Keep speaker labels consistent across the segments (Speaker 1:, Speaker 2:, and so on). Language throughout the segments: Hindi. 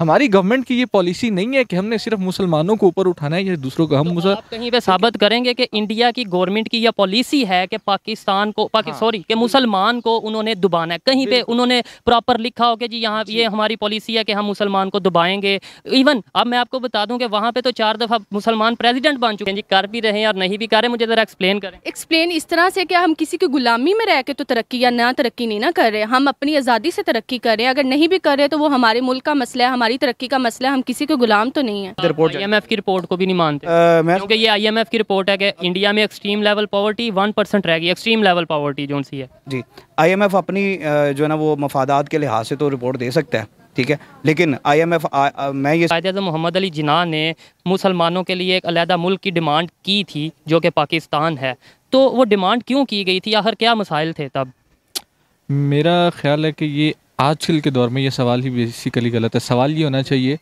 Speaker 1: हमारी गवर्नमेंट की ये पॉलिसी नहीं है कि हमने सिर्फ मुसलमानों को ऊपर उठाना है या दूसरों को हम तो मुसल...
Speaker 2: कहीं पे साबित करेंगे कि इंडिया की गवर्नमेंट की यह पॉलिसी है कि पाकिस्तान को पाकि... हाँ, सॉरी कि मुसलमान को उन्होंने दुबाना है कहीं पे उन्होंने प्रॉपर लिखा हो कि जी यहाँ ये हमारी पॉलिसी है कि हम मुसलमान को दबाएंगे इवन अब मैं आपको बता दूँ कि वहाँ पे तो चार दफ़ा मुसलमान प्रेजिडेंट बन चुके हैं जी कर भी रहे हैं और नहीं भी कर रहे मुझे ज़रा एक्सप्लेन करें
Speaker 3: एक्सप्लेन इस तरह से कि हम किसी की गुलामी में रह के तो तरक्की या ना तरक्की नहीं ना कर रहे हम अपनी आज़ादी से तरक्की कर रहे हैं अगर नहीं भी कर रहे तो वो हमारे मुल्क का मसला है हमारी तरक्की का मसला हम किसी के गुलाम तो नहीं है रिपोर्ट
Speaker 2: आईएमएफ की रिपोर्ट को भी नहीं मानते uh, क्योंकि ये आईएमएफ की रिपोर्ट है कि इंडिया में extreme level poverty one percent रहेगी एक्सट्रीम लेवल पॉवर्टी जो सी है
Speaker 4: जी आईएमएफ अपनी uh, जो है ना वो मफादात के लिहाज से तो रिपोर्ट दे सकता है ठीक है लेकिन आईएमएफ मैं ये
Speaker 2: कायद मोहम्मद अली जिना ने मुसलमानों के लिए एक अलहदा मुल्क की डिमांड की थी जो कि पाकिस्तान है तो वो डिमांड क्यों की गई थी आखिर क्या मसाइल थे तब
Speaker 1: मेरा ख्याल है कि ये आजकल के दौर में ये सवाल ही बेसिकली गलत है सवाल ये होना चाहिए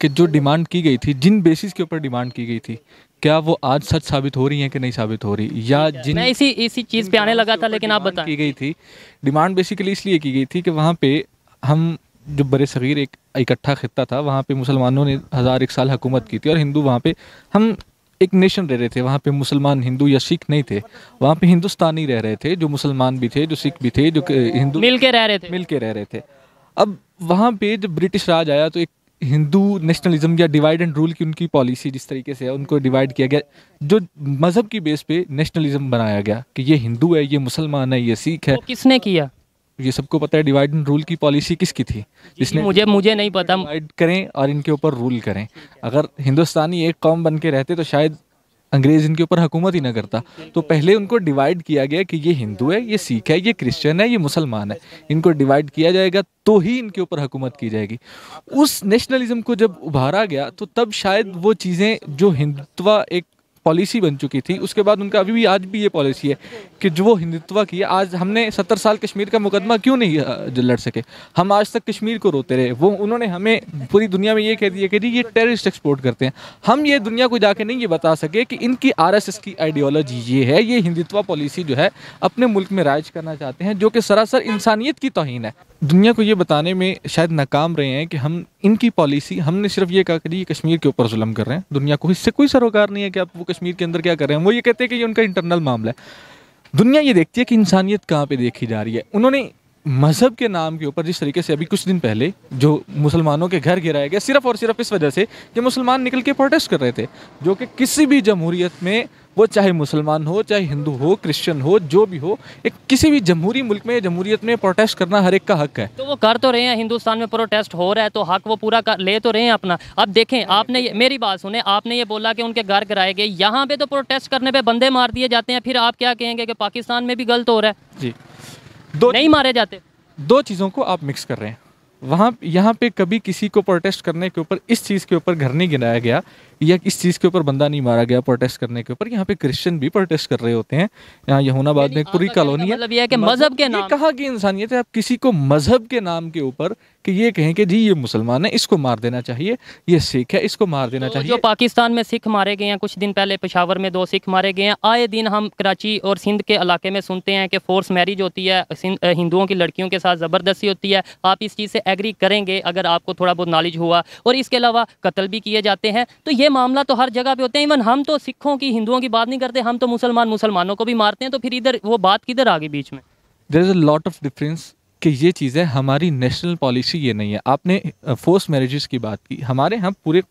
Speaker 1: कि जो डिमांड की गई थी जिन बेसिस के ऊपर डिमांड की गई थी क्या वो आज सच साबित हो रही है कि नहीं साबित हो रही या जिन मैं इसी
Speaker 2: इसी चीज़ पे आने लगा था लेकिन आप बता
Speaker 1: की गई थी डिमांड बेसिकली इसलिए की गई थी कि वहाँ पे हम जो बड़े सग़ीर एक इकट्ठा खत्ता था वहाँ पे मुसलमानों ने हज़ार एक साल हुकूमत की थी और हिंदू वहाँ पे हम एक नेशन रह रहे थे वहाँ पे मुसलमान हिंदू या सिख नहीं थे वहाँ पे हिंदुस्तानी रह रहे थे जो मुसलमान भी थे जो सिख भी थे जो हिंदू मिल के रह रहे थे मिल के रह रहे थे अब वहाँ पे जब ब्रिटिश राज आया तो एक हिंदू नेशनलिज्म या डिवाइड एंड रूल की उनकी पॉलिसी जिस तरीके से है उनको डिवाइड किया गया जो मज़हब की बेस पे नेशनलिज्म बनाया गया कि ये हिंदू है ये मुसलमान है ये सिख है तो किसने किया ये सबको पता है डिवाइड एंड रूल की पॉलिसी किसकी थी जिसने मुझे मुझे नहीं पता डिवाइड करें और इनके ऊपर रूल करें अगर हिंदुस्तानी एक कौम बन के रहते तो शायद अंग्रेज इनके ऊपर हुकूमत ही ना करता तो पहले उनको डिवाइड किया गया कि ये हिंदू है ये सिख है ये क्रिश्चियन है ये मुसलमान है इनको डिवाइड किया जाएगा तो ही इनके ऊपर हुकूमत की जाएगी उस नेशनलिज्म को जब उभारा गया तो तब शायद वो चीज़ें जो हिंदुत्वा एक पॉलिसी बन चुकी थी उसके बाद उनका अभी भी आज भी ये पॉलिसी है कि जो वो हिंदुत्व की आज हमने सत्तर साल कश्मीर का मुकदमा क्यों नहीं लड़ सके हम आज तक कश्मीर को रोते रहे वो उन्होंने हमें पूरी दुनिया में ये कह दिया कि जी ये टेररिस्ट एक्सपोर्ट करते हैं हम ये दुनिया को जाके नहीं ये बता सके कि इनकी आर की आइडियोलॉजी ये है ये हिंदुत्व पॉलिसी जो है अपने मुल्क में राज करना चाहते हैं जो कि सरासर इंसानियत की तोहन है दुनिया को ये बताने में शायद नाकाम रहे हैं कि हम इनकी पॉलिसी हमने सिर्फ ये कहा कि ये कश्मीर के ऊपर जुलम कर रहे हैं दुनिया को इससे कोई सरोकार नहीं है कि आप वो कश्मीर के अंदर क्या कर रहे हैं वो ये कहते हैं कि ये उनका इंटरनल मामला है दुनिया ये देखती है कि इंसानियत कहाँ पर देखी जा रही है उन्होंने मज़हब के नाम के ऊपर जिस तरीके से अभी कुछ दिन पहले जो मुसलमानों के घर गिराया गया सिर्फ और सिर्फ इस वजह से कि मुसलमान निकल के प्रोटेस्ट कर रहे थे जो कि किसी भी जमहूरीत में वो चाहे मुसलमान हो चाहे हिंदू हो क्रिश्चियन हो जो भी हो एक किसी भी जमहूरी मुल्क में जमहूरियत में प्रोटेस्ट करना हर एक का हक है
Speaker 2: तो वो कर तो रहे हैं हिंदुस्तान में प्रोटेस्ट हो रहा है तो हक वो पूरा कर, ले तो रहे हैं अपना अब देखें आपने ये, मेरी बात सुने आपने ये बोला कि उनके घर कराए गए यहाँ पे तो प्रोटेस्ट करने पर बंदे मार दिए जाते हैं फिर आप क्या कहेंगे कि पाकिस्तान में भी गलत हो रहा है जी दो नहीं मारे जाते
Speaker 1: दो चीज़ों को आप मिक्स कर रहे हैं वहाँ यहाँ पे कभी किसी को प्रोटेस्ट करने के ऊपर इस चीज़ के ऊपर घर नहीं गिराया गया या इस चीज़ के ऊपर बंदा नहीं मारा गया प्रोटेस्ट करने के ऊपर यहाँ पे क्रिश्चियन भी प्रोटेस्ट कर रहे होते हैं यहाँ यमुनाबाद में पूरी कॉलोनी है मतलब मजहब के नाम कहा कि इंसानियत तो है आप किसी को मजहब के नाम के ऊपर कि ये कहें कि जी ये मुसलमान है इसको मार देना चाहिए ये सिख है इसको मार देना तो चाहिए जो
Speaker 2: पाकिस्तान में सिख मारे गए हैं कुछ दिन पहले पेशावर में दो सिख मारे गए हैं आए दिन हम कराची और सिंध के इलाके में सुनते हैं कि फोर्स मैरिज होती है हिंदुओं की लड़कियों के साथ ज़बरदस्ती होती है आप इस चीज़ से एग्री करेंगे अगर आपको थोड़ा बहुत नॉलेज हुआ और इसके अलावा कत्ल भी किए जाते हैं तो ये ये मामला तो हर जगह पे होते हैं इवन हम तो सिखों की हिंदुओं की बात नहीं करते हम तो मुसलमान मुसलमानों को भी मारते हैं तो फिर इधर वो बात किधर आ गई बीच में
Speaker 1: there is a lot of difference कि ये चीज़ें हमारी नेशनल पॉलिसी ये नहीं है आपने फोर्स uh, मैरिज की बात की हमारे यहाँ पूरे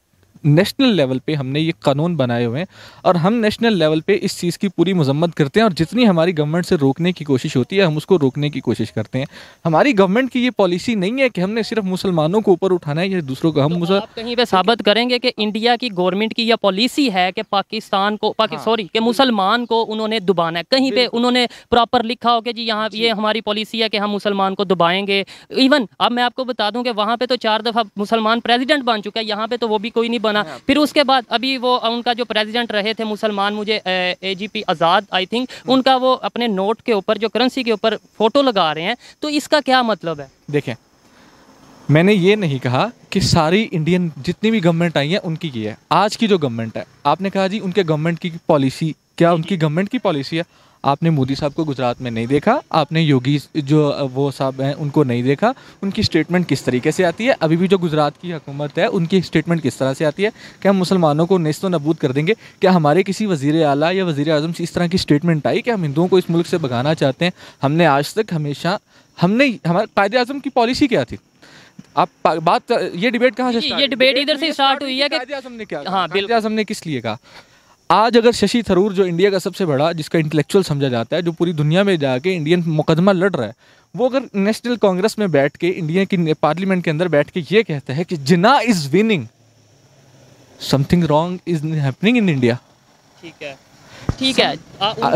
Speaker 1: नेशनल लेवल पे हमने ये कानून बनाए हुए हैं और हम नेशनल लेवल पे इस चीज़ की पूरी मजम्मत करते हैं और जितनी हमारी गवर्नमेंट से रोकने की कोशिश होती है हम उसको रोकने की कोशिश करते हैं हमारी गवर्नमेंट की ये पॉलिसी नहीं है कि हमने सिर्फ मुसलमानों को ऊपर उठाना है या दूसरों को हम तो
Speaker 2: कहीं पर साबित करेंगे कि इंडिया की गवर्नमेंट की यह पॉलिसी है कि पाकिस्तान को सॉरी हाँ। कि मुसलमान को उन्होंने दुबाना है कहीं पर उन्होंने प्रॉपर लिखा हो कि जी यहाँ ये हमारी पॉलिसी है कि हम मुसलमान को दबाएंगे इवन अब मैं आपको बता दूँ कि वहाँ पर तो चार दफ़ा मुसलमान प्रेजिडेंट बन चुका है यहाँ पे तो वो भी कोई नहीं बन बना फिर उसके बाद अभी वो उनका जो प्रेसिडेंट रहे थे मुसलमान मुझे ए आज़ाद आई थिंक hmm. उनका वो अपने नोट के ऊपर जो करेंसी के ऊपर फोटो लगा रहे हैं तो इसका क्या मतलब है
Speaker 1: देखें मैंने ये नहीं कहा कि सारी इंडियन जितनी भी गवर्नमेंट आई है उनकी की है आज की जो गवर्नमेंट है आपने कहा जी उनके गवर्नमेंट की पॉलिसी क्या उनकी गवर्नमेंट की पॉलिसी है आपने मोदी साहब को गुजरात में नहीं देखा आपने योगी जो वो साहब हैं उनको नहीं देखा उनकी स्टेटमेंट किस तरीके से आती है अभी भी जो गुजरात की हुकूमत है उनकी स्टेटमेंट किस तरह से आती है कि हम मुसलमानों को नस्त नबूद कर देंगे क्या हमारे किसी वजीर अला या वज़ी अजम से इस तरह की स्टेटमेंट आई कि हम हिंदुओं को इस मुल्क से भगाना चाहते हैं हमने आज तक हमेशा हमने हमारे कायद अजम की पॉलिसी क्या थी आप बात ये डिबेट कहाँ से
Speaker 2: ये डिबेट इधर से स्टार्ट हुई है कि
Speaker 1: हाँ बिल्कुल हमने किस लिए कहा आज अगर शशि थरूर जो इंडिया का सबसे बड़ा जिसका इंटेलेक्चुअल समझा जाता है जो पूरी दुनिया में जाके इंडियन मुकदमा लड़ रहा है वो अगर नेशनल कांग्रेस में बैठ के इंडिया की पार्लियामेंट के अंदर बैठ के ये कहता है कि Jinnah is winning something wrong is happening in India ठीक है ठीक है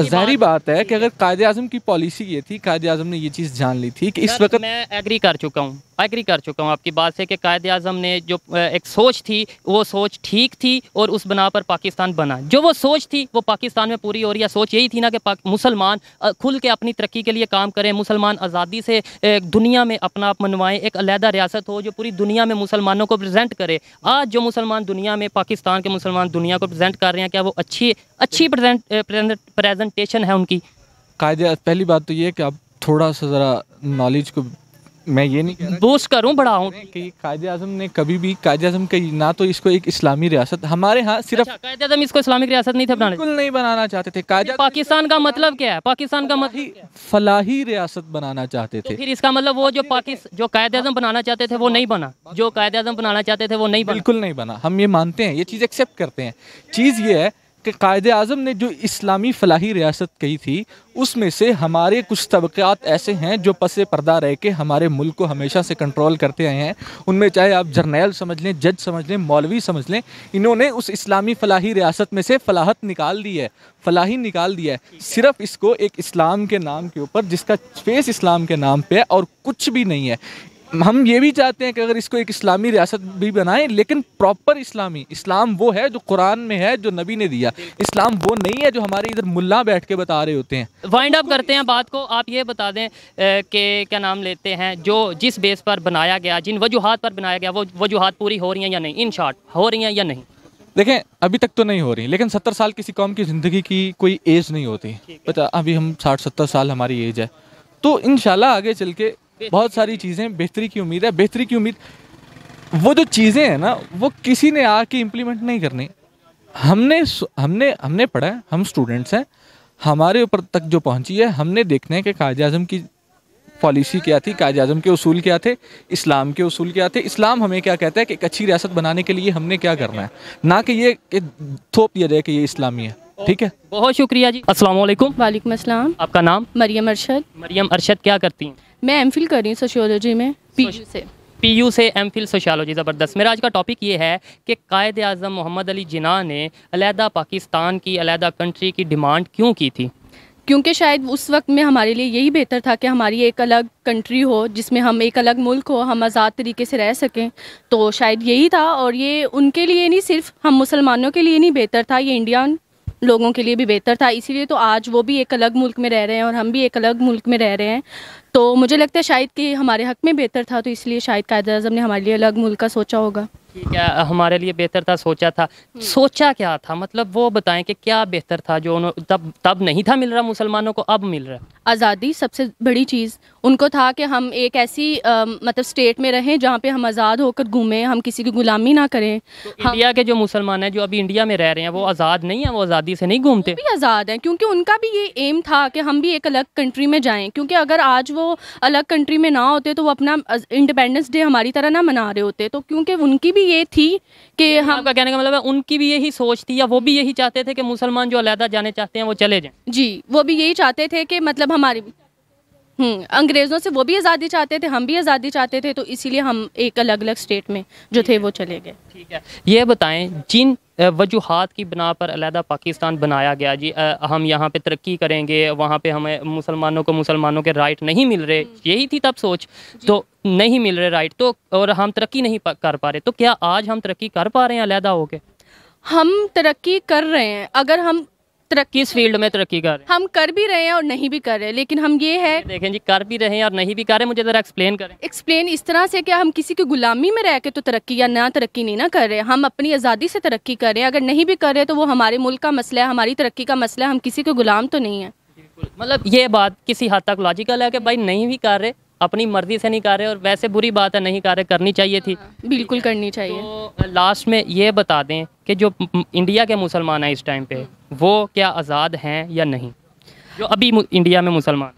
Speaker 1: जहरी बात है कि अगर कायदे आजम की पॉलिसी ये थी कायदे आजम ने ये चीज़ जान ली थी कि इस वक्त मैं एग्री कर चुका हूँ
Speaker 2: एग्री कर चुका हूँ आपकी बात से कि कायद अजम ने जो एक सोच थी वो सोच ठीक थी और उस बना पर पाकिस्तान बना जो वो सोच थी वो पाकिस्तान में पूरी हो रही है सोच यही थी ना कि मुसलमान खुल के अपनी तरक्की के लिए काम करें मुसलमान आज़ादी से दुनिया में अपना आप मनवाएं एक अलहदा रियासत हो जो पूरी दुनिया में मुसलमानों को प्रजेंट करे आज जो मुसलमान दुनिया में पाकिस्तान के मुसलमान दुनिया को प्रजेंट कर रहे हैं क्या वो अच्छी
Speaker 1: अच्छी प्रजेंटेशन है उनकी कायद पहली बात तो ये कि आप थोड़ा सा ज़रा नॉलेज को मैं ये नहीं कह बोस्ट करूँ बढ़ाऊँ कि कायद अजम ने कभी भी कायद अजम का ना तो इसको एक इस्लामी रियासत हमारे यहाँ सिर्फ अच्छा,
Speaker 2: कायद इसको इस्लामिक रियासत नहीं थे बनाना बिल्कुल नहीं बनाना चाहते थे कायद पाकिस्तान का मतलब क्या है पाकिस्तान का मतलब
Speaker 1: फलाही रियासत बनाना चाहते तो थे फिर
Speaker 2: इसका मतलब वो जो जो कायद अजम बनाना चाहते थे वो नहीं बना जो कायद अजम बनाना
Speaker 1: चाहते थे वो नहीं बिल्कुल नहीं बना हम ये मानते हैं ये चीज़ एक्सेप्ट करते हैं चीज़ ये है कि कायद अजम ने जो इस्लामी फलाही रियासत कही थी उसमें से हमारे कुछ तबक़ात ऐसे हैं जो पसे पर्दा रह के हमारे मुल्क को हमेशा से कंट्रोल करते आए हैं उनमें चाहे आप जर्नैल समझ लें जज समझ लें मौलवी समझ लें इन्होंने उस इस्लामी फलाही रियासत में से फलाहत निकाल दी है फलाही निकाल दिया है सिर्फ इसको एक इस्लाम के नाम के ऊपर जिसका फेस इस्लाम के नाम पर है और कुछ भी नहीं है हम ये भी चाहते हैं कि अगर इसको एक इस्लामी रियासत भी बनाएं लेकिन प्रॉपर इस्लामी इस्लाम वो है जो कुरान में है जो नबी ने दिया इस्लाम वो नहीं है जो हमारे इधर मुल्ला बैठ के बता रहे होते हैं
Speaker 2: वाइंड अप करते हैं बात को आप ये बता दें कि क्या नाम लेते हैं जो जिस बेस पर बनाया गया जिन वजूहत पर बनाया गया वो वजूहत पूरी हो रही हैं या नहीं इन शार्ट हो रही हैं या नहीं
Speaker 1: देखें अभी तक तो नहीं हो रही लेकिन सत्तर साल किसी कौम की ज़िंदगी की कोई एज नहीं होती अभी हम साठ सत्तर साल हमारी एज है तो इन आगे चल के बहुत सारी चीज़ें बेहतरी की उम्मीद है बेहतरी की उम्मीद वो जो चीज़ें हैं ना वो किसी ने आके इम्प्लीमेंट नहीं करनी हमने हमने हमने पढ़ा है हम स्टूडेंट्स हैं हमारे ऊपर तक जो पहुंची है हमने देखना है कि कायद अजम की पॉलिसी क्या थी कायद अजम के असूल क्या थे इस्लाम के असूल क्या थे इस्लाम हमें क्या कहता है कि एक अच्छी रियासत बनाने के लिए हमने क्या करना है ना कि ये कि थोप दिया जाए कि ये इस्लामी है ठीक है
Speaker 3: बहुत शुक्रिया जी
Speaker 2: अस्सलाम वालेकुम वालेकुम अस्सलाम
Speaker 1: आपका नाम
Speaker 3: मरियम अरशद
Speaker 2: मरियम अरशद क्या करती हैं
Speaker 3: मैं एम कर रही हूँ सोशियोलॉजी में पी से
Speaker 2: पीयू से एम फिल सोशालोजी ज़बरदस्त मेरा आज का टॉपिक ये है कि कायद अजम मोहम्मद अली जिना ने अलीहदा पाकिस्तान की अलीहदा कंट्री की डिमांड क्यों की थी
Speaker 3: क्योंकि शायद उस वक्त में हमारे लिए यही बेहतर था कि हमारी एक अलग कंट्री हो जिसमें हम एक अलग मुल्क हो हम आज़ाद तरीके से रह सकें तो शायद यही था और ये उनके लिए नहीं सिर्फ हम मुसलमानों के लिए नहीं बेहतर था ये इंडियन लोगों के लिए भी बेहतर था इसीलिए तो आज वो भी एक अलग मुल्क में रह रहे हैं और हम भी एक अलग मुल्क में रह रहे हैं तो मुझे लगता है शायद कि हमारे हक में बेहतर था तो इसलिए शायद कायद अजम ने हमारे लिए अलग मुल्क का सोचा होगा कि क्या
Speaker 2: हमारे लिए बेहतर था सोचा था हम्म। सोचा क्या था मतलब वो बताएं कि क्या बेहतर था जो तब तब नहीं था मिल रहा मुसलमानों को अब मिल रहा
Speaker 3: आज़ादी सबसे बड़ी चीज़ उनको था कि हम एक ऐसी आ, मतलब स्टेट में रहें जहाँ पे हम आज़ाद होकर घूमें हम किसी की गुलामी ना करें
Speaker 2: तो हम... हाँ। इंडिया के जो मुसलमान हैं जो अभी इंडिया में रह रहे हैं वो हम्म। आज़ाद नहीं है वो आज़ादी से नहीं घूमते भी
Speaker 3: आज़ाद हैं क्योंकि उनका भी ये एम था कि हम भी एक अलग कंट्री में जाएँ क्योंकि अगर आज वो अलग कंट्री में ना होते तो वो अपना इंडिपेंडेंस डे हमारी तरह ना मना रहे होते तो क्योंकि उनकी भी ये थी कि हम
Speaker 2: का कहने का मतलब है उनकी भी यही सोच थी या वो भी यही चाहते थे कि मुसलमान जो अलहदा जाने चाहते हैं वो चले जाएं
Speaker 3: जी वो भी यही चाहते थे कि मतलब हमारी हम्म, अंग्रेज़ों से वो भी आज़ादी चाहते थे हम भी आज़ादी चाहते थे तो इसीलिए हम एक अलग अलग स्टेट में जो थे वो चले गए ठीक है
Speaker 2: ये बताएं जिन वजूहत की बना पर अलहदा पाकिस्तान बनाया गया जी हम यहाँ पे तरक्की करेंगे वहाँ पे हमें मुसलमानों को मुसलमानों के राइट नहीं मिल रहे हम्म। यही थी तब सोच तो नहीं मिल रहे राइट तो और हम तरक्की नहीं कर पा रहे तो क्या आज हम तरक्की कर पा रहे हैं अलहदा होके
Speaker 3: हम तरक्की कर रहे हैं अगर हम
Speaker 2: तरक्की किस फील्ड में तरक्की कर रहे
Speaker 3: हैं हम कर भी रहे हैं और नहीं भी कर रहे लेकिन हम ये है
Speaker 2: देखें जी कर भी रहे हैं और नहीं भी कर रहे मुझे ज़रा एक्सप्लेन करें
Speaker 3: एक्सप्लेन इस तरह से क्या हम किसी की गुलामी में रह के तो तरक्की या ना तरक्की नहीं ना कर रहे हम अपनी आज़ादी से तरक्की कर रहे हैं अगर नहीं भी कर रहे तो वो हमारे मुल्क का मसला है हमारी तरक्की का मसला है हम किसी के गुलाम तो नहीं है
Speaker 2: मतलब ये बात किसी हद तक लॉजिकल है कि भाई नहीं भी कर रहे अपनी मर्जी से नहीं कार्य और वैसे बुरी बात है नहीं कार्य करनी चाहिए थी हाँ,
Speaker 3: बिल्कुल करनी तो चाहिए
Speaker 2: तो लास्ट में ये बता दें कि जो इंडिया के मुसलमान हैं इस टाइम पे वो क्या आज़ाद हैं या नहीं जो अभी इंडिया में मुसलमान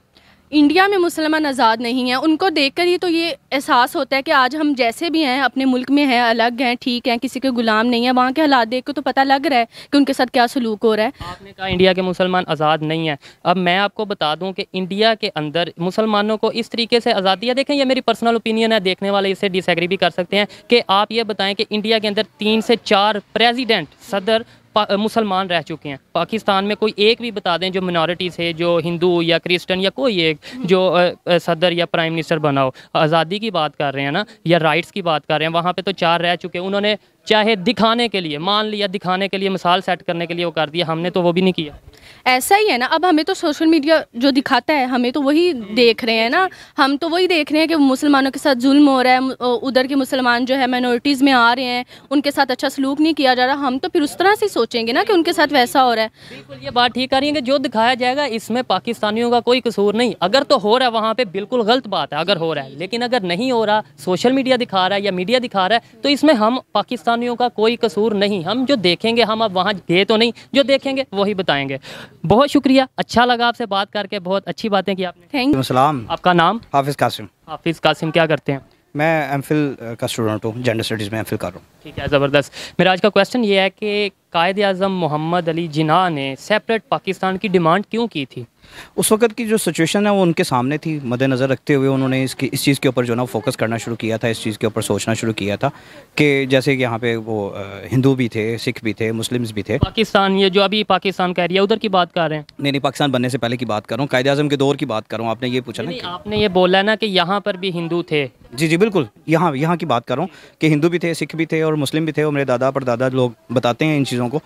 Speaker 3: इंडिया में मुसलमान आज़ाद नहीं हैं उनको देखकर ही तो ये एहसास होता है कि आज हम जैसे भी हैं अपने मुल्क में हैं अलग हैं ठीक हैं किसी के गुलाम नहीं है वहाँ के हालात देख के तो पता लग रहा है कि उनके साथ क्या सलूक हो रहा है आपने
Speaker 2: कहा इंडिया के मुसलमान आज़ाद नहीं हैं अब मैं आपको बता दूँ कि इंडिया के अंदर मुसलमानों को इस तरीके से आज़ादी है देखें यह मेरी पर्सनल ओपिनियन है देखने वाले इससे डिसग्री भी कर सकते हैं कि आप ये बताएं कि इंडिया के अंदर तीन से चार प्रेजिडेंट सदर मुसलमान रह चुके हैं पाकिस्तान में कोई एक भी बता दें जो मिनोरिटीज है जो हिंदू या क्रिश्चियन या कोई एक जो सदर या प्राइम मिनिस्टर बना हो आज़ादी की बात कर रहे हैं ना या राइट्स की बात कर रहे हैं वहाँ पे तो चार रह चुके हैं उन्होंने चाहे दिखाने के लिए मान लिया दिखाने के लिए मिसाल सेट करने के लिए वो कर दिया हमने तो वो भी नहीं किया
Speaker 3: ऐसा ही है ना अब हमें तो सोशल मीडिया जो दिखाता है हमें तो वही देख रहे हैं ना हम तो वही देख रहे हैं कि मुसलमानों के साथ जुल्म हो रहा है उधर के मुसलमान जो है माइनॉरिटीज़ में आ रहे हैं उनके साथ अच्छा सलूक नहीं किया जा रहा हम तो फिर उस तरह से सोचेंगे ना कि उनके साथ वैसा हो रहा है
Speaker 2: बिल्कुल ये बात ठीक कर रही है कि जो दिखाया जाएगा इसमें पाकिस्तानियों का कोई कसूर नहीं अगर तो हो रहा है वहाँ पर बिल्कुल गलत बात है अगर हो रहा है लेकिन अगर नहीं हो रहा सोशल मीडिया दिखा रहा है या मीडिया दिखा रहा है तो इसमें हम पाकिस्तान कॉलोनियों का कोई कसूर नहीं हम जो देखेंगे हम अब वहाँ गए तो नहीं जो देखेंगे वही बताएंगे बहुत शुक्रिया अच्छा लगा आपसे बात करके बहुत अच्छी बातें की आपने थैंक यू सलाम आपका नाम हाफिज़ कासिम हाफिज़ कासिम क्या करते हैं
Speaker 4: मैं एम फिल का स्टूडेंट हूँ जेंडर स्टडीज़ में एम फिल कर रहा हूँ
Speaker 2: ठीक है ज़बरदस्त मेरा आज का क्वेश्चन ये है कि कायद अजम मोहम्मद अली जिना ने सेपरेट पाकिस्तान की डिमांड क्यों की थी
Speaker 4: उस वक्त की जो सिचुएशन है वो उनके सामने थी मद्देनज़र रखते हुए उन्होंने इसकी इस चीज़ के ऊपर जो ना फोकस करना शुरू किया था इस चीज़ के ऊपर सोचना शुरू किया था कि जैसे कि यहाँ पे वो हिंदू भी थे सिख भी थे मुस्लिम्स भी थे
Speaker 2: पाकिस्तान ये जो अभी पाकिस्तान का एरिया उधर की बात कर रहे हैं
Speaker 4: नहीं नहीं पाकिस्तान बनने से पहले की बात करूँ रहा हूँ कायद अजम के दौर की बात करूँ आपने ये पूछा ना
Speaker 2: आपने ये बोला ना कि यहाँ पर भी हिंदू थे
Speaker 4: जी जी बिल्कुल यहाँ यहाँ की बात कर रहा हूँ कि हिंदू भी थे सिख भी थे और मुस्लिम भी थे और मेरे दादा पर दादा लोग बताते हैं इन चीज़ों को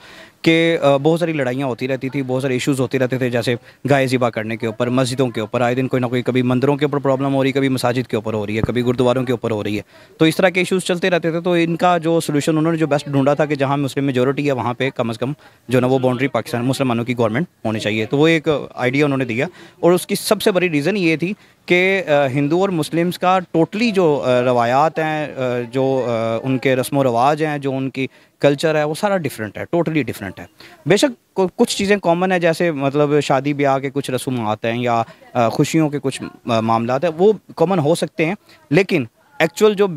Speaker 4: कि बहुत सारी लड़ाइयाँ होती रहती थी बहुत सारे इश्यूज़ होते रहते थे जैसे गाय ज़िबा करने के ऊपर मस्जिदों के ऊपर आए दिन कोई ना कोई कभी मंदिरों के ऊपर प्रॉब्लम हो रही है कभी मसाजिद के ऊपर हो रही है कभी गुरुद्वारों के ऊपर हो रही है तो इस तरह के इशूज़ चलते रहते थे तो इनका जो सोल्यूशन उन्होंने जो बेस्ट ढूंढा था कि जहाँ मुस्लिम मेजोरिटी है वहाँ पर कम अज़ कम जो ना वो बाउंड्री पाकिस्तान मुसलमानों की गवर्नमेंट होनी चाहिए तो वो एक आइडिया उन्होंने दिया और उसकी सबसे बड़ी रीज़न ये थी कि हिंदू और मुस्लिम्स का टोटली जो रवायात हैं जो उनके रस्म व रवाज हैं जो उनकी कल्चर है वो सारा डिफरेंट है टोटली डिफरेंट है बेशक कुछ चीज़ें कॉमन है जैसे मतलब शादी ब्याह के कुछ रसूमात हैं या खुशियों के कुछ मामला हैं वो कॉमन हो सकते हैं लेकिन एक्चुअल जो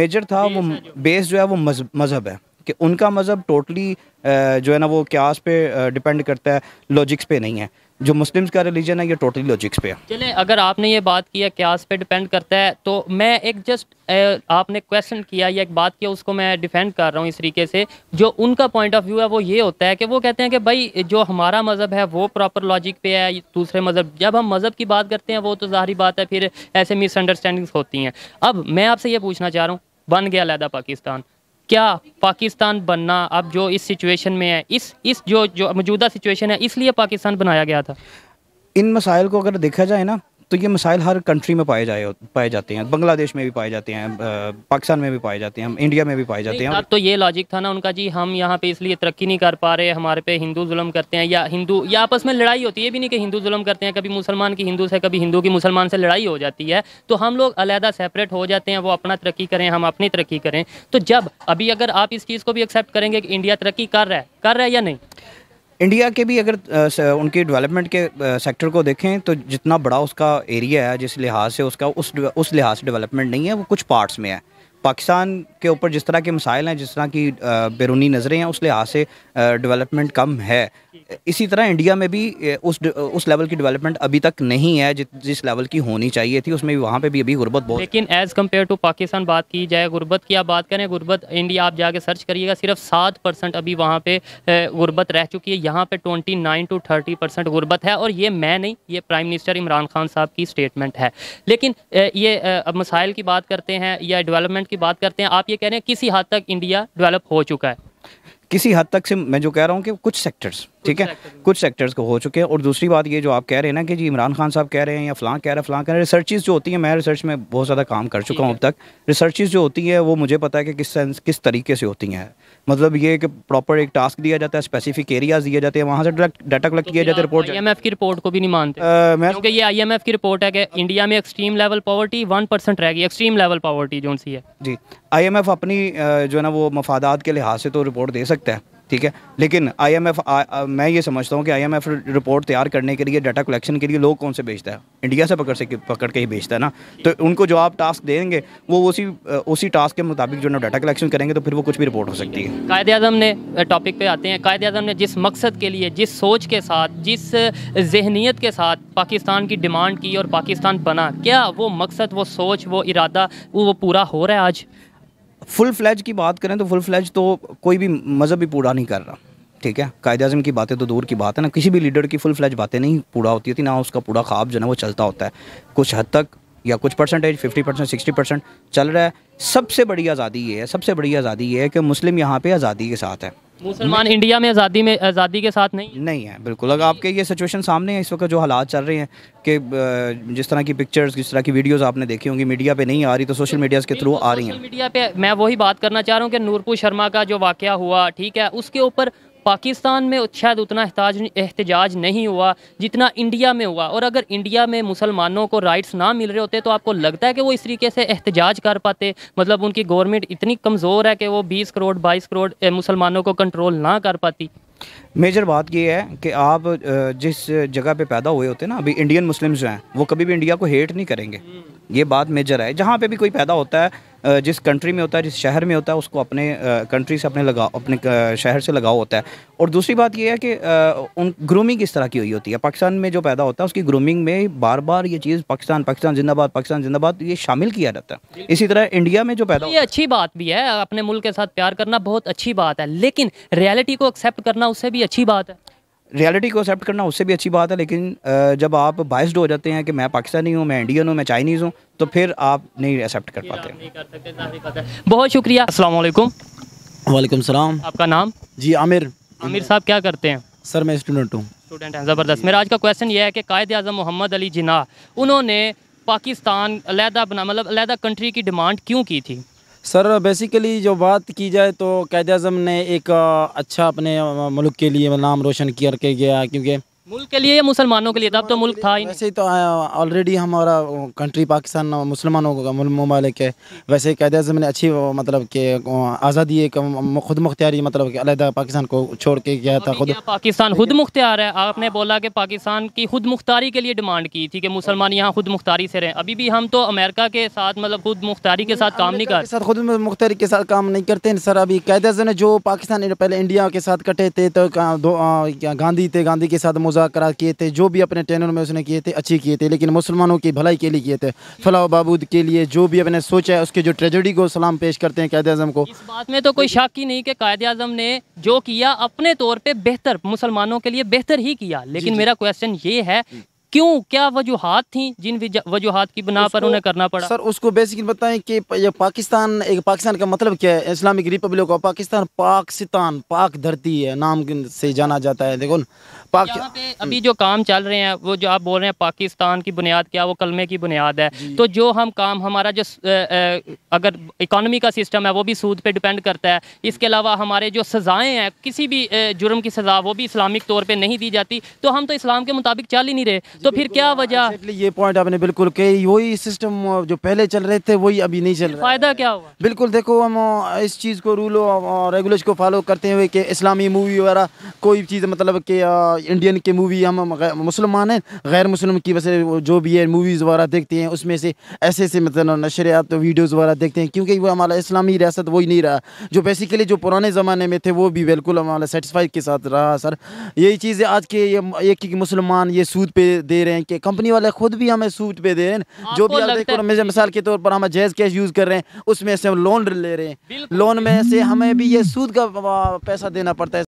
Speaker 4: मेजर था वो बेस जो है वो मज़हब है कि उनका मज़हब टोटली जो है ना वो क्यास पे डिपेंड करता है लॉजिक्स पे नहीं है जो मुस्लिम्स का रिलीजन है ये टोटली लॉजिक्स पे है
Speaker 2: चले अगर आपने ये बात की है क्यास पे डिपेंड करता है तो मैं एक जस्ट आपने क्वेश्चन किया या एक बात किया उसको मैं डिफेंड कर रहा हूँ इस तरीके से जो उनका पॉइंट ऑफ व्यू है वो ये होता है कि वो कहते हैं कि भाई जो हमारा मज़हब है वो प्रॉपर लॉजिक पे है दूसरे मज़हब जब हम मज़हब की बात करते हैं वो तो ज़ाहरी बात है फिर ऐसे मिसअंडरस्टैंडिंग्स होती हैं अब मैं आपसे ये पूछना चाह रहा हूँ बन गया लैदा पाकिस्तान क्या पाकिस्तान बनना अब जो इस सिचुएशन में है इस इस जो जो मौजूदा सिचुएशन है इसलिए पाकिस्तान बनाया गया था
Speaker 4: इन मसाइल को अगर देखा जाए ना तो ये मसाइल हर कंट्री में पाए जाए पाए जाते हैं बांग्लादेश में भी पाए जाते हैं पाकिस्तान में भी पाए जाते हैं इंडिया में भी पाए जाते हैं तो
Speaker 2: ये लॉजिक था ना उनका जी हम यहाँ पे इसलिए तरक्की नहीं कर पा रहे हमारे पे हिंदू जुलम करते हैं या हिंदू या आपस में लड़ाई होती है ये भी नहीं कि हिंदू जुलम करते हैं कभी मुसलमान की हिंदू से कभी हिंदू की मुसलमान से लड़ाई हो जाती है तो हम लोग अलहदा सेपरेट हो जाते हैं वो अपना तरक्की करें हम अपनी तरक्की करें तो जब अभी अगर आप इस चीज़ को भी एक्सेप्ट करेंगे कि इंडिया तरक्की कर रहा है कर रहा है या नहीं
Speaker 4: इंडिया के भी अगर उनके डेवलपमेंट के सेक्टर को देखें तो जितना बड़ा उसका एरिया है जिस लिहाज से उसका उस उस लिहाज से डेवलपमेंट नहीं है वो कुछ पार्ट्स में है पाकिस्तान के ऊपर जिस तरह के मसाइल हैं जिस तरह की बैरूनी नज़रें हैं उस लिहाज से डेवलपमेंट कम है इसी तरह इंडिया में भी उस उस लेवल की डेवलपमेंट अभी तक नहीं है जि, जिस लेवल की होनी चाहिए थी उसमें भी वहाँ पर भी अभी गुर्बत बहुत
Speaker 2: लेकिन एज़ कम्पेयर टू पाकिस्तान बात की जाए गुर्बत की आप बात करें गुर्बत इंडिया आप जाके सर्च करिएगा सिर्फ सात परसेंट अभी वहाँ पर गुर्बत रह चुकी है यहाँ पर twenty nine to thirty percent गुर्बत है और ये मैं नहीं ये प्राइम मिनिस्टर इमरान खान साहब की स्टेटमेंट है लेकिन ये मसाइल की बात करते हैं या डेवलपमेंट की बात करते हैं आप ये कह रहे हैं किसी हद तक
Speaker 4: इंडिया डेवलप हो चुका है किसी हद तक से मैं जो कह रहा हूँ कि कुछ सेक्टर्स ठीक है कुछ सेक्टर्स को हो चुके हैं और दूसरी बात ये जो आप कह रहे हैं ना कि जी इमरान खान साहब कह रहे हैं या फ्लां कह रहे हैं फ्लां कह रहे हैं रिसर्चेज जो होती हैं मैं रिसर्च में बहुत ज़्यादा काम कर चुका हूँ अब तक रिसर्चेज जो होती हैं वो मुझे पता है कि किस सेंस किस तरीके से होती हैं मतलब ये कि प्रॉपर एक टास्क दिया जाता है स्पेसिफिक एरियाज दिए जाते हैं वहाँ से डाटा कलेक्ट तो किया जाता है रिपोर्ट तो
Speaker 2: आई की रिपोर्ट को भी नहीं मानते क्योंकि ये आई की रिपोर्ट है कि इंडिया में extreme level poverty one percent रहेगी एक्सट्रीम लेवल पॉवर्टी जो सी है
Speaker 4: जी आई अपनी जो है ना वो मफादात के लिहाज से तो रिपोर्ट दे सकते सकता है ठीक है लेकिन आईएमएफ मैं ये समझता हूँ कि आईएमएफ रिपोर्ट तैयार करने के लिए डाटा कलेक्शन के लिए लोग कौन से भेजता है इंडिया से पकड़ से पकड़ के ही भेजता है ना तो उनको जो आप टास्क देंगे वो उसी उसी टास्क के मुताबिक जो ना डाटा कलेक्शन करेंगे तो फिर वो कुछ भी रिपोर्ट हो सकती है
Speaker 2: कायद अजम ने टॉपिक पे आते हैं कायद अजम ने जिस मकसद के लिए जिस सोच के साथ जिस जहनीत के साथ पाकिस्तान की डिमांड की और पाकिस्तान बना क्या वो मकसद वो सोच वो इरादा वो पूरा हो रहा है आज
Speaker 4: फुल फ्लैज की बात करें तो फुल फ्लैज तो कोई भी मज़हब भी पूरा नहीं कर रहा ठीक है कायद अजम की बातें तो दूर की बात है ना किसी भी लीडर की फुल फ्लैज बातें नहीं पूरा होती थी ना उसका पूरा ख्वाब जो है वो चलता होता है कुछ हद तक या कुछ percentage fifty percent sixty percent चल रहा है सबसे बड़ी आज़ादी ये है सबसे बड़ी आज़ादी ये है कि मुस्लिम यहाँ पे आज़ादी के साथ है
Speaker 2: मुसलमान इंडिया में आज़ादी में आज़ादी के साथ नहीं नहीं है
Speaker 4: बिल्कुल अगर आपके ये सिचुएशन सामने है इस वक्त जो हालात चल रहे हैं कि जिस तरह की पिक्चर्स जिस तरह की वीडियोस आपने देखी होंगी मीडिया पे नहीं आ रही तो सोशल मीडिया के थ्रू आ रही हैं
Speaker 2: मीडिया पे मैं वही बात करना चाह रहा हूँ कि नूरपुर शर्मा का जो वाक़ हुआ ठीक है उसके ऊपर पाकिस्तान में शायद उतना एहतजाज नहीं हुआ जितना इंडिया में हुआ और अगर इंडिया में मुसलमानों को राइट्स ना मिल रहे होते तो आपको लगता है कि वो इस तरीके से एहतजाज कर पाते मतलब उनकी गवर्नमेंट इतनी कमज़ोर है कि वो बीस करोड़ बाईस करोड़ मुसलमानों को कंट्रोल ना कर पाती
Speaker 4: मेजर बात ये है कि आप जिस जगह पे पैदा हुए होते ना अभी इंडियन मुस्लिम्स जो हैं वो कभी भी इंडिया को हेट नहीं करेंगे ये बात मेजर है जहाँ पे भी कोई पैदा होता है जिस कंट्री में होता है जिस शहर में होता है उसको अपने कंट्री से अपने लगाव अपने शहर से लगाव होता है और दूसरी बात यह है कि उन ग्रूमिंग किस तरह की हुई होती है पाकिस्तान में जो पैदा होता है उसकी ग्रूमिंग में बार बार ये चीज़ पाकिस्तान पाकिस्तान जिंदाबाद पाकिस्तान जिंदाबाद ये शामिल किया जाता है इसी तरह इंडिया में जो पैदा ये
Speaker 2: अच्छी बात भी है अपने मुल्क के साथ प्यार करना बहुत अच्छी बात है लेकिन रियलिटी को एक्सेप्ट करना उससे भी अच्छी बात है
Speaker 4: रियलिटी को एक्सेप्ट करना उससे भी अच्छी बात है लेकिन जब आप बाइस्ड हो जाते हैं कि मैं पाकिस्तानी हूँ मैं इंडियन हूँ मैं चाइनीज़ हूँ तो फिर आप नहीं एक्सेप्ट कर
Speaker 2: पाते
Speaker 4: बहुत शुक्रिया असलकुम
Speaker 2: वालेकुम सलाम आपका नाम जी आमिर आमिर साहब क्या करते हैं सर मैं स्टूडेंट हूँ स्टूडेंट हैं ज़बरदस्त मेरा आज का क्वेश्चन ये है कि कायद अजम मोहम्मद अली जिना उन्होंने पाकिस्तान अलीहदा बना मतलब अलीहदा कंट्री की डिमांड क्यों की थी
Speaker 5: सर बेसिकली जो बात की जाए तो कैद अजम ने एक अच्छा अपने मुल्क के लिए नाम रोशन किया गया क्योंकि
Speaker 2: मुल्क के लिए या मुसलमानों के लिए तब तो मुल्क था ही वैसे
Speaker 5: ही तो ऑलरेडी हमारा कंट्री पाकिस्तान मुसलमानों का ममालिक है वैसे कैद अजम ने अच्छी मतलब कि आज़ादी एक खुद मुख्तियारी मतलब कि पाकिस्तान को छोड़ के गया था खुद
Speaker 2: पाकिस्तान खुद मुख्तियार है आपने बोला कि पाकिस्तान की खुद मुख्तारी के लिए डिमांड की थी कि मुसलमान यहाँ खुद मुख्तारी से रहें अभी भी हम तो अमेरिका के साथ मतलब खुद मुख्तारी के साथ काम नहीं कर सर
Speaker 5: खुद मुख्तारी के साथ काम नहीं करते सर अभी कैद अजम ने जो पाकिस्तान पहले इंडिया के साथ कटे थे तो गांधी थे गांधी के साथ मुजाकरा किए थे जो भी अपने टेनर में उसने किए थे अच्छे किए थे लेकिन मुसलमानों की भलाई के लिए किए थे फलाह बाबूद के लिए जो भी अपने सोचा है उसके जो ट्रेजडी को सलाम पेश करते हैं कैद अजम को इस
Speaker 2: बात में तो कोई शक ही नहीं कि कायद अजम ने जो किया अपने तौर पर बेहतर मुसलमानों के लिए बेहतर ही किया लेकिन मेरा क्वेश्चन ये है क्यों क्या वजूहत थी जिन वजूहत की बना पर उन्हें करना पड़ा सर
Speaker 5: उसको बेसिकली बताएं कि पाकिस्तान एक पाकिस्तान का मतलब क्या है Islamic republic of Pakistan Pakistan पाक धरती है नाम से जाना जाता है देखो पाक पे हम्म।
Speaker 2: अभी जो काम चल रहे हैं वो जो आप बोल रहे हैं पाकिस्तान की बुनियाद क्या वो कलमे की बुनियाद है तो जो हम काम हमारा जो अगर इकानमी का सिस्टम है वो भी सूद पर डिपेंड करता है हम्म। इसके अलावा हमारे जो सजाएं हैं किसी भी जुर्म की सज़ा वो भी इस्लामिक तौर पर नहीं दी जाती तो हम तो इस्लाम के मुताबिक चल ही नहीं रहे तो
Speaker 5: फिर क्या हाँ, वजह ये पॉइंट आपने बिल्कुल कही वही सिस्टम जो पहले चल रहे थे वही अभी नहीं चल रहा फायदा क्या हुआ बिल्कुल देखो हम इस चीज़ को रूल रेगुलेशन को फॉलो करते हुए कि इस्लामी मूवी वगैरह कोई चीज़ मतलब कि इंडियन के मूवी हम मुसलमान हैं गैर मुस्लिम की वजह जो भी है मूवीज़ वगैरह देखते हैं उसमें से ऐसे ऐसे मतलब नशरियात वीडियोज़ वगैरह देखते हैं क्योंकि वो हमारा इस्लामी रियासत वही नहीं रहा जो बेसिकली जो पुराने ज़माने में थे वो भी बिल्कुल हमारा सेटिसफाई के साथ रहा सर यही चीज़ आज के ये एक मुसलमान ये सूद पे दे रहे हैं कि कंपनी वाले खुद भी हमें सूद पे दे रहे हैं जो भी आप देखो मिसाल के तौर पर हम जैज कैश यूज़ कर रहे हैं उसमें से हम लोन ले रहे हैं लोन में से हमें भी ये सूद का पैसा देना पड़ता है